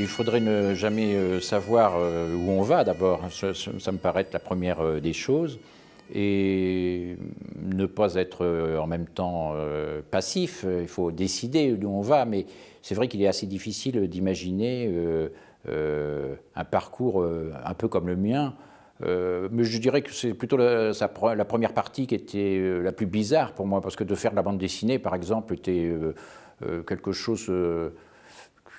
Il faudrait ne jamais euh, savoir euh, où on va d'abord, ça, me paraît être la première euh, des choses, et ne pas être en même temps passif, il faut décider d'où on va, mais c'est vrai qu'il est assez difficile d'imaginer un parcours un peu comme le mien, mais je dirais que c'est plutôt la, la, première partie qui était la plus bizarre pour moi, parce que de faire de la bande dessinée, par exemple, était quelque chose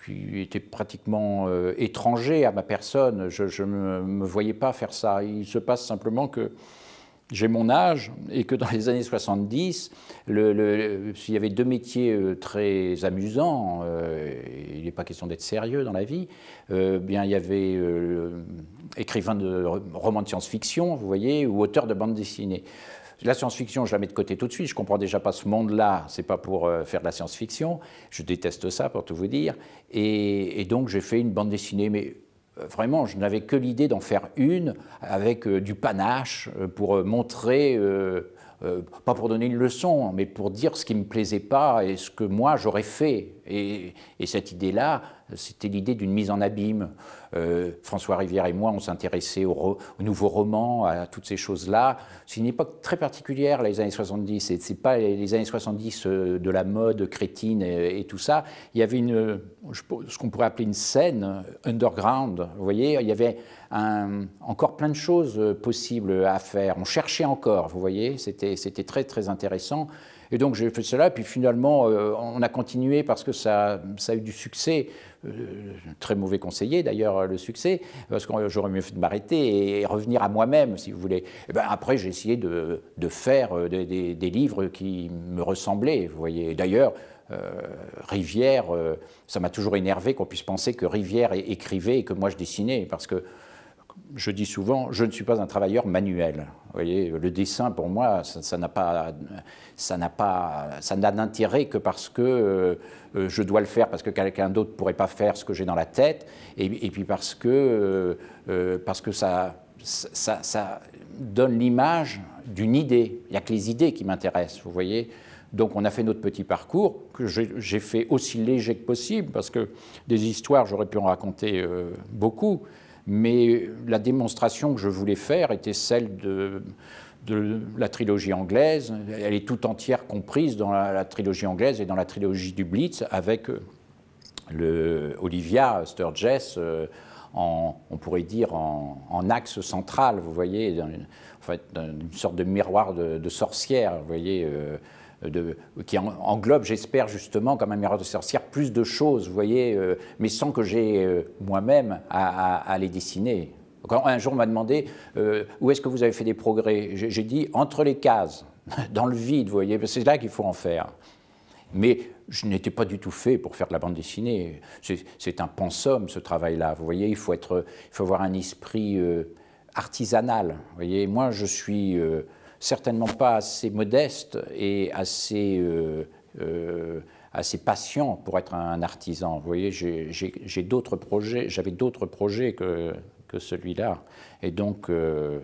qui était pratiquement euh, étranger à ma personne. Je ne me, voyais pas faire ça. Il se passe simplement que j'ai mon âge et que dans les années 70, s'il y avait deux métiers euh, très amusants, euh, il n'est pas question d'être sérieux dans la vie, bien il y avait écrivain de romans de science-fiction, vous voyez, ou auteur de bande dessinée. La science-fiction, je la mets de côté tout de suite. Je comprends déjà pas ce monde-là. C'est pas pour euh, faire de la science-fiction. Je déteste ça, pour tout vous dire. Et, donc, j'ai fait une bande dessinée, mais euh, vraiment, je n'avais que l'idée d'en faire une avec euh, du panache pour montrer euh, pas pour donner une leçon, hein, mais pour dire ce qui ne me plaisait pas et ce que moi j'aurais fait. Et, cette idée-là, c'était l'idée d'une mise en abîme. Euh, François Rivière et moi, on s'intéressait aux, nouveaux romans, à toutes ces choses-là. C'est une époque très particulière, les années 70. Ce n'est pas les années 70 euh, de la mode crétine et, tout ça. Il y avait une, ce qu'on pourrait appeler une scène underground. Vous voyez, il y avait encore plein de choses euh, possibles à faire. On cherchait encore, vous voyez, c'était très très intéressant. Et donc j'ai fait cela, puis finalement euh, on a continué parce que ça, ça a eu du succès. Euh, très mauvais conseiller d'ailleurs le succès, parce que j'aurais mieux fait de m'arrêter et, revenir à moi-même si vous voulez. Eh ben, après j'ai essayé de, de faire des, livres qui me ressemblaient, vous voyez. D'ailleurs, Rivière, ça m'a toujours énervé qu'on puisse penser que Rivière écrivait et que moi je dessinais, parce que je dis souvent, je ne suis pas un travailleur manuel. Vous voyez, le dessin, pour moi, ça n'a pas, ça n'a pas, ça n'a d'intérêt que parce que euh, euh, je dois le faire, parce que quelqu'un d'autre pourrait pas faire ce que j'ai dans la tête, et, puis parce que, euh, parce que ça, ça, ça donne l'image d'une idée. Il n'y a que les idées qui m'intéressent, vous voyez. Donc on a fait notre petit parcours, que j'ai fait aussi léger que possible, parce que des histoires, j'aurais pu en raconter beaucoup. Mais la démonstration que je voulais faire était celle de, la trilogie anglaise. Elle est tout entière comprise dans la, trilogie anglaise et dans la trilogie du Blitz avec euh, le Olivia Sturges. Euh, en, on pourrait dire en, axe central, vous voyez, dans une, en fait, une sorte de miroir de, sorcière, vous voyez, euh, qui englobe, j'espère justement, comme un miroir de sorcière, plus de choses, vous voyez, euh, mais sans que j'ai euh, moi-même à, les dessiner. un jour on m'a demandé euh, où est-ce que vous avez fait des progrès, j'ai dit entre les cases, dans le vide, vous voyez, c'est là qu'il faut en faire. Mais je n'étais pas du tout fait pour faire de la bande dessinée. C'est un pensum, ce travail-là. Vous voyez, il faut, être, il faut avoir un esprit artisanal. Vous voyez, moi, je suis certainement pas assez modeste et assez, euh, euh, assez patient pour être un artisan. Vous voyez, j'ai d'autres projets, j'avais d'autres projets que, que celui-là. Et donc, euh,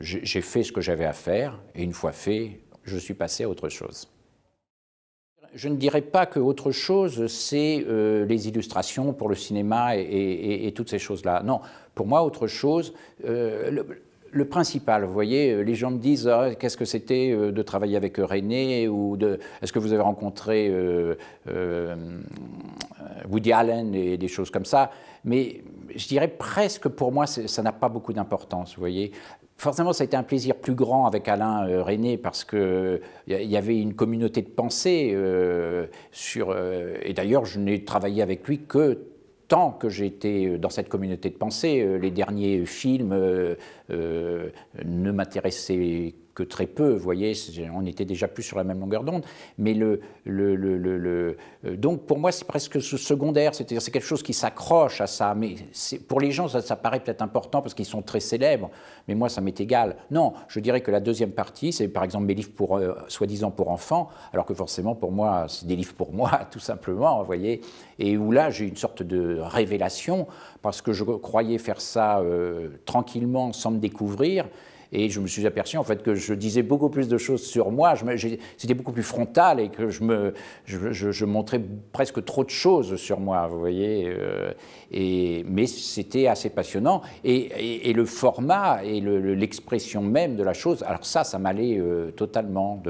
j'ai fait ce que j'avais à faire, et une fois fait, je suis passé à autre chose. Je ne dirais pas que autre chose, c'est les illustrations pour le cinéma et, toutes ces choses-là. Non, pour moi, autre chose, le principal, vous voyez, euh, les gens me disent ah, qu'est-ce que c'était euh, de travailler avec René ou de est-ce que vous avez rencontré euh, Woody Allen et des choses comme ça. Mais je dirais presque pour moi ça n'a pas beaucoup d'importance, vous voyez. Forcément, ça a été un plaisir plus grand avec Alain René parce qu'il y avait une communauté de pensée sur. et d'ailleurs, je n'ai travaillé avec lui que que j'étais euh, dans cette communauté de pensée, euh, les derniers films euh, ne m'intéressaient que très peu, vous voyez, on était déjà plus sur la même longueur d'onde. Mais le, le, le, euh, donc pour moi, c'est presque secondaire, c'est-à-dire c'est quelque chose qui s'accroche à ça. Mais pour les gens, ça, paraît peut-être important parce qu'ils sont très célèbres, mais moi, ça m'est égal. Non, je dirais que la deuxième partie, c'est par exemple mes livres pour euh, soi-disant pour enfants, alors que forcément pour moi, c'est des livres pour moi, tout simplement, vous voyez, et où là, j'ai une sorte de révélation parce que je croyais faire ça euh, tranquillement sans me découvrir. Et je me suis aperçu en fait que je disais beaucoup plus de choses sur moi. C'était beaucoup plus frontal et que je, me, je, montrais presque trop de choses sur moi, vous voyez. Euh, et, mais c'était assez passionnant. Et, le format et l'expression le, même de la chose, alors ça, ça m'allait euh, totalement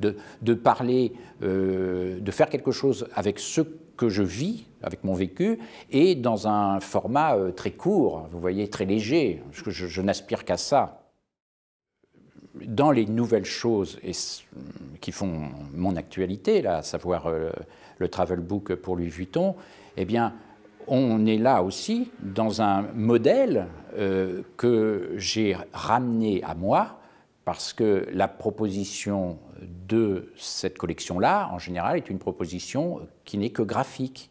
de, de, parler, euh, de faire quelque chose avec ce que je vis, avec mon vécu, et dans un format très court, vous voyez, très léger. que je n'aspire qu'à ça dans les nouvelles choses et qui font mon actualité, à savoir euh, le travel book pour Louis Vuitton, eh bien, on est là aussi dans un modèle euh, que j'ai ramené à moi, parce que la proposition de cette collection-là, en général, est une proposition qui n'est que graphique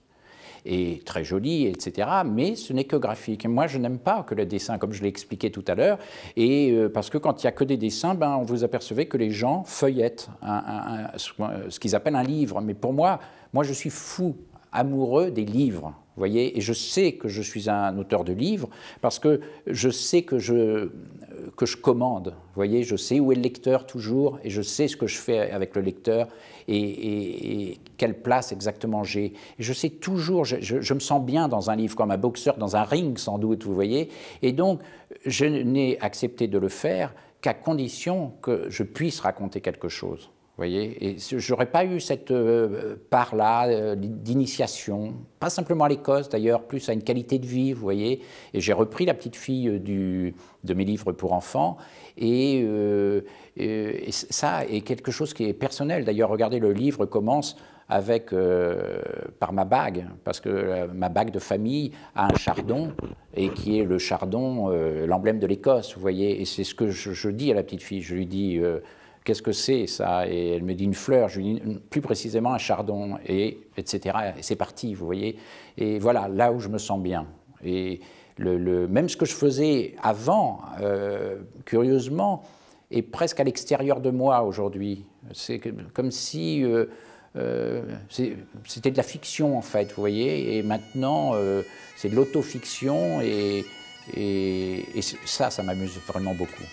et très joli, etc. Mais ce n'est que graphique. moi, je n'aime pas que le dessin, comme je l'ai expliqué tout à l'heure, et euh, parce que quand il n'y a que des dessins, ben, on vous apercevez que les gens feuillettent ce qu'ils appellent un livre. Mais pour moi, moi, je suis fou, amoureux des livres. Vous voyez, et je sais que je suis un auteur de livres parce que je sais que je, que je commande. voyez, je sais où est le lecteur toujours et je sais ce que je fais avec le lecteur. et, quelle place exactement j'ai. je sais toujours, je, me sens bien dans un livre, comme un boxeur dans un ring sans doute, vous voyez. Et donc, je n'ai accepté de le faire qu'à condition que je puisse raconter quelque chose voyez Et j'aurais pas eu cette euh, part-là euh, d'initiation, pas simplement à l'Écosse d'ailleurs, plus à une qualité de vie, vous voyez Et j'ai repris La petite fille euh, du, de mes livres pour enfants, et, ça est quelque chose qui est personnel. D'ailleurs, regardez, le livre commence avec, par ma bague, parce que ma bague de famille a un chardon, et qui est le chardon, l'emblème de l'Écosse, vous voyez. Et c'est ce que je, je, dis à la petite fille. Je lui dis, Qu'est-ce que c'est ça Et elle me dit une fleur, je plus précisément un chardon, et etc. Et c'est parti, vous voyez. Et voilà, là où je me sens bien. Et le, même ce que je faisais avant, euh, curieusement, est presque à l'extérieur de moi aujourd'hui. C'est comme si euh, euh, c'était de la fiction en fait, vous voyez, et maintenant c'est de l'autofiction et, et, et ça, ça m'amuse vraiment beaucoup.